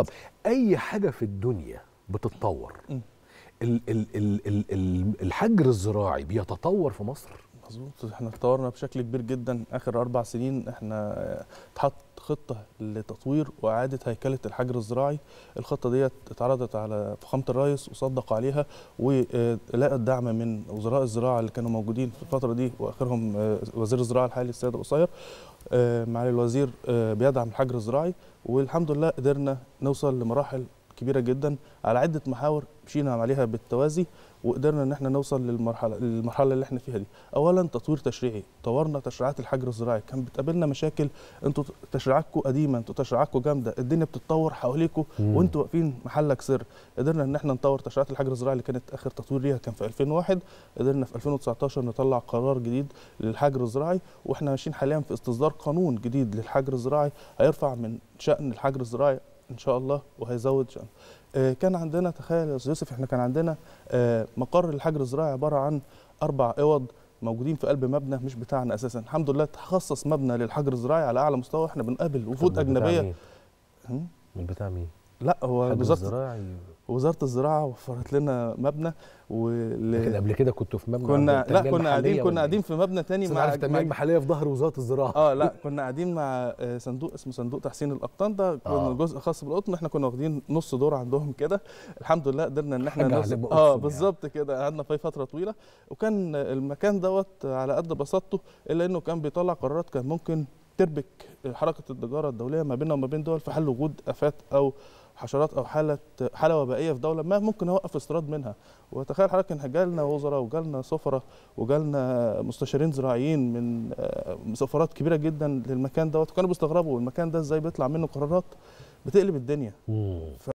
طب اي حاجه في الدنيا بتتطور ال ال ال ال الحجر الزراعي بيتطور في مصر مظبوط احنا اتطورنا بشكل كبير جدا اخر اربع سنين احنا اتحط خطه لتطوير واعاده هيكله الحجر الزراعي الخطه ديت اتعرضت على فخامه الرئيس وصدق عليها ولقت دعم من وزراء الزراعه اللي كانوا موجودين في الفتره دي واخرهم آه، وزير الزراعه الحالي السيد قصير آه، معالي الوزير آه، بيدعم الحجر الزراعي والحمد لله قدرنا نوصل لمراحل كبيره جدا على عده محاور مشينا عليها بالتوازي وقدرنا ان احنا نوصل للمرحله المرحله اللي احنا فيها دي اولا تطوير تشريعي طورنا تشريعات الحجر الزراعي كان بتقابلنا مشاكل انتوا تشريعاتكم قديمه انتوا تشريعاتكم جامده الدنيا بتتطور حواليكم وانتوا واقفين محلك سر قدرنا ان احنا نطور تشريعات الحجر الزراعي اللي كانت اخر تطوير ليها كان في 2001 قدرنا في 2019 نطلع قرار جديد للحجر الزراعي واحنا ماشيين حاليا في استصدار قانون جديد للحجر الزراعي هيرفع من شأن الحجر الزراعي ان شاء الله وهيزود ان شاء الله آه، كان عندنا تخيل يا استاذ يوسف احنا كان عندنا آه، مقر الحجر الزراعي عباره عن اربع اوض موجودين في قلب مبنى مش بتاعنا اساسا الحمد لله تخصص مبنى للحجر الزراعي على اعلى مستوى احنا بنقابل وفود اجنبيه من بتاع مين لا هو وزاره الزراعي وزاره الزراعه وفرت لنا مبنى ول... لكن قبل كده كنتوا في مبنى كنا لا كنا قاعدين كنا قاعدين في مبنى تاني مع عارف التنميه المحليه في ظهر وزاره الزراعه اه لا كنا قاعدين مع آه، صندوق اسمه صندوق تحسين الاقطان ده كنا آه. جزء خاص بالقطن احنا كنا واخدين نص دور عندهم كده الحمد لله قدرنا ان احنا نص... اه يعني. بالظبط يعني. كده قعدنا فيه فتره طويله وكان المكان دوت على قد بساطته الا انه كان بيطلع قرارات كان ممكن تربك حركه التجاره الدوليه ما بيننا وما بين دول في حال وجود افات او حشرات او حاله حاله وبائيه في دوله ما ممكن اوقف استيراد منها وتخيل حضرتك ان جالنا وزراء وجالنا سفراء وجالنا مستشارين زراعيين من آه، سفارات كبيره جدا للمكان دوت وكانوا بيستغربوا المكان ده ازاي بيطلع منه قرارات بتقلب الدنيا